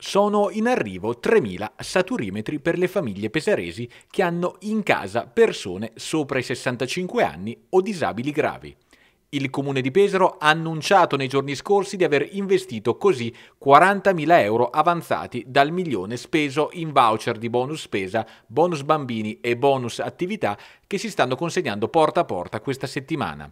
Sono in arrivo 3.000 saturimetri per le famiglie pesaresi che hanno in casa persone sopra i 65 anni o disabili gravi. Il comune di Pesaro ha annunciato nei giorni scorsi di aver investito così 40.000 euro avanzati dal milione speso in voucher di bonus spesa, bonus bambini e bonus attività che si stanno consegnando porta a porta questa settimana.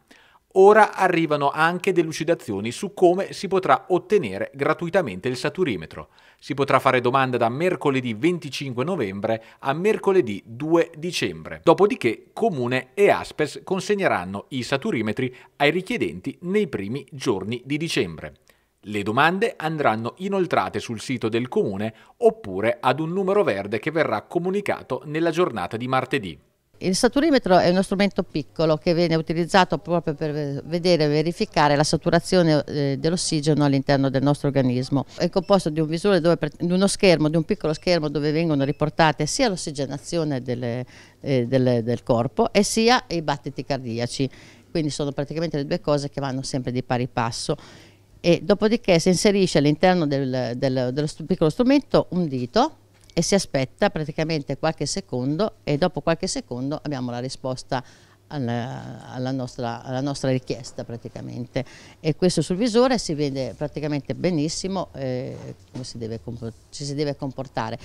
Ora arrivano anche delucidazioni su come si potrà ottenere gratuitamente il saturimetro. Si potrà fare domanda da mercoledì 25 novembre a mercoledì 2 dicembre. Dopodiché Comune e Aspes consegneranno i saturimetri ai richiedenti nei primi giorni di dicembre. Le domande andranno inoltrate sul sito del Comune oppure ad un numero verde che verrà comunicato nella giornata di martedì. Il saturimetro è uno strumento piccolo che viene utilizzato proprio per vedere e verificare la saturazione eh, dell'ossigeno all'interno del nostro organismo. È composto di un visore, dove, di uno schermo, di un piccolo schermo dove vengono riportate sia l'ossigenazione eh, del, del corpo e sia i battiti cardiaci. Quindi sono praticamente le due cose che vanno sempre di pari passo e dopodiché si inserisce all'interno del, del, dello piccolo strumento un dito e si aspetta praticamente qualche secondo e dopo qualche secondo abbiamo la risposta alla, alla, nostra, alla nostra, richiesta praticamente e questo sul visore si vede praticamente benissimo eh, come si deve, ci si deve comportare.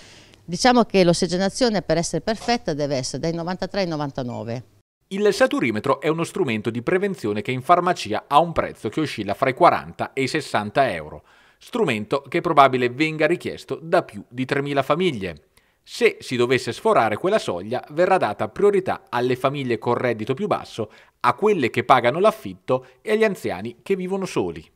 Diciamo che l'ossigenazione per essere perfetta deve essere dai 93 ai 99. Il saturimetro è uno strumento di prevenzione che in farmacia ha un prezzo che oscilla fra i 40 e i 60 euro strumento che è probabile venga richiesto da più di 3.000 famiglie. Se si dovesse sforare quella soglia, verrà data priorità alle famiglie con reddito più basso, a quelle che pagano l'affitto e agli anziani che vivono soli.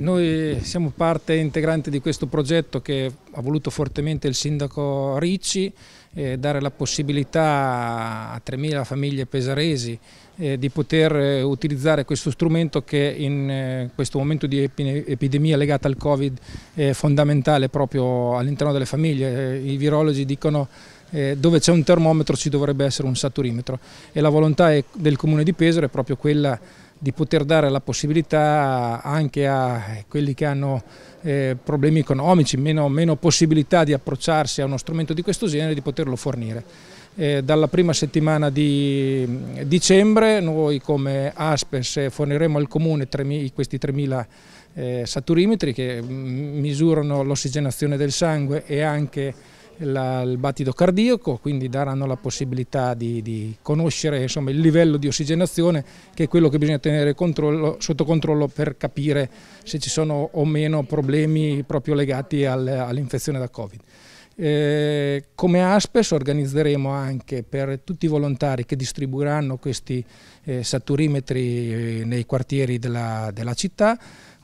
Noi siamo parte integrante di questo progetto che ha voluto fortemente il sindaco Ricci, eh, dare la possibilità a 3.000 famiglie pesaresi eh, di poter eh, utilizzare questo strumento che in eh, questo momento di epidemia legata al Covid è fondamentale proprio all'interno delle famiglie. Eh, I virologi dicono eh, dove c'è un termometro ci dovrebbe essere un saturimetro e la volontà del Comune di Pesaro è proprio quella di poter dare la possibilità anche a quelli che hanno eh, problemi economici, meno, meno, possibilità di approcciarsi a uno strumento di questo genere, di poterlo fornire. Eh, dalla prima settimana di mm, dicembre noi come Aspes eh, forniremo al Comune 3, questi 3.000 eh, saturimetri che mm, misurano l'ossigenazione del sangue e anche la, il battito cardiaco, quindi daranno la possibilità di, di conoscere insomma, il livello di ossigenazione che è quello che bisogna tenere controllo, sotto controllo per capire se ci sono o meno problemi proprio legati al, all'infezione da Covid. Eh, come Aspes organizzeremo anche per tutti i volontari che distribuiranno questi eh, saturimetri eh, nei quartieri della, della città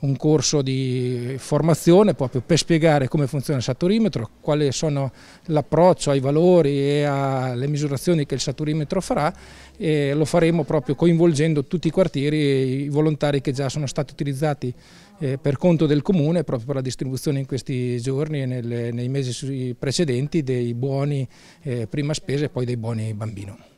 un corso di formazione proprio per spiegare come funziona il saturimetro, quale sono l'approccio ai valori e alle misurazioni che il saturimetro farà e lo faremo proprio coinvolgendo tutti i quartieri e i volontari che già sono stati utilizzati eh, per conto del comune proprio per la distribuzione in questi giorni e nei mesi precedenti dei buoni eh, prima spesa e poi dei buoni bambino.